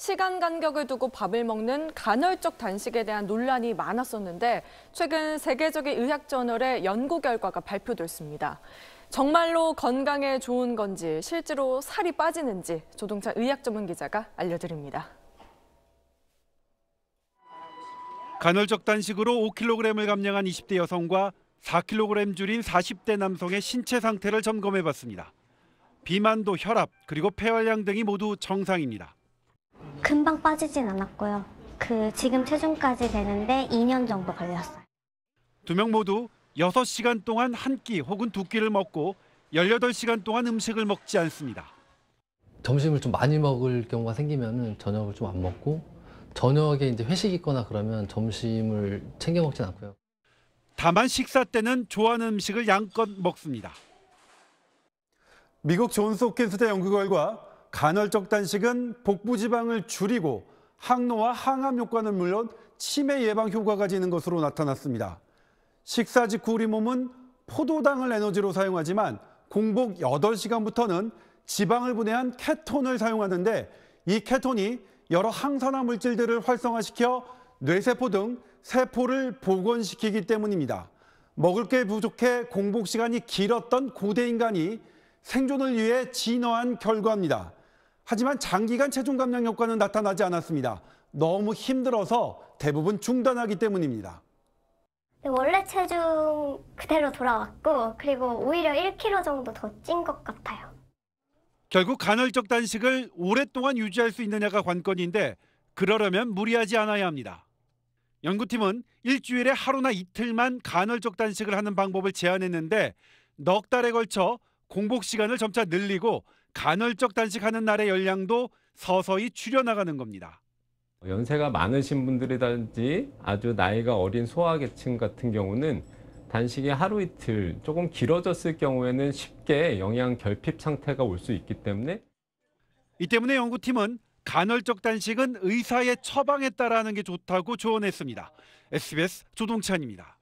시간 간격을 두고 밥을 먹는 간헐적 단식에 대한 논란이 많았었는데 최근 세계적인 의학 저널의 연구 결과가 발표됐습니다. 정말로 건강에 좋은 건지 실제로 살이 빠지는지 조동찬 의학 전문 기자가 알려드립니다. 간헐적 단식으로 5kg을 감량한 20대 여성과 4kg 줄인 40대 남성의 신체 상태를 점검해봤습니다. 비만도 혈압 그리고 폐활량 등이 모두 정상입니다. 금방 빠지진 않았고요. 그 지금 체중까지 되는데 2년 정도 걸렸어요. 두 명 모두 6시간 동안 한 끼 혹은 두 끼를 먹고 18시간 동안 음식을 먹지 않습니다. 점심을 좀 많이 먹을 경우가 생기면 저녁을 좀 안 먹고 저녁에 이제 회식 있거나 그러면 점심을 챙겨 먹진 않고요. 다만 식사 때는 좋아하는 음식을 양껏 먹습니다. 미국 존스 홉킨스대 연구 결과 간헐적 단식은 복부 지방을 줄이고 항노화 항암 효과는 물론 치매 예방 효과가지는 것으로 나타났습니다. 식사 직후 우리 몸은 포도당을 에너지로 사용하지만 공복 8시간부터는 지방을 분해한 케톤을 사용하는데 이 케톤이 여러 항산화 물질들을 활성화시켜 뇌세포 등 세포를 복원시키기 때문입니다. 먹을 게 부족해 공복 시간이 길었던 고대 인간이 생존을 위해 진화한 결과입니다. 하지만 장기간 체중 감량 효과는 나타나지 않았습니다. 너무 힘들어서 대부분 중단하기 때문입니다. 네, 원래 체중 그대로 돌아왔고 그리고 오히려 1kg 정도 더 찐 것 같아요. 결국 간헐적 단식을 오랫동안 유지할 수 있느냐가 관건인데 그러려면 무리하지 않아야 합니다. 연구팀은 일주일에 하루나 이틀만 간헐적 단식을 하는 방법을 제안했는데 넉 달에 걸쳐 공복 시간을 점차 늘리고 간헐적 단식하는 날의 열량도 서서히 줄여나가는 겁니다. 연세가 많으신 분들이든지 아주 나이가 어린 소아계층 같은 경우는 단식이 하루 이틀 조금 길어졌을 경우에는 쉽게 영양 결핍 상태가 올 수 있기 때문에 이 때문에 연구팀은 간헐적 단식은 의사의 처방에 따라 하는 게 좋다고 조언했습니다. SBS 조동찬입니다.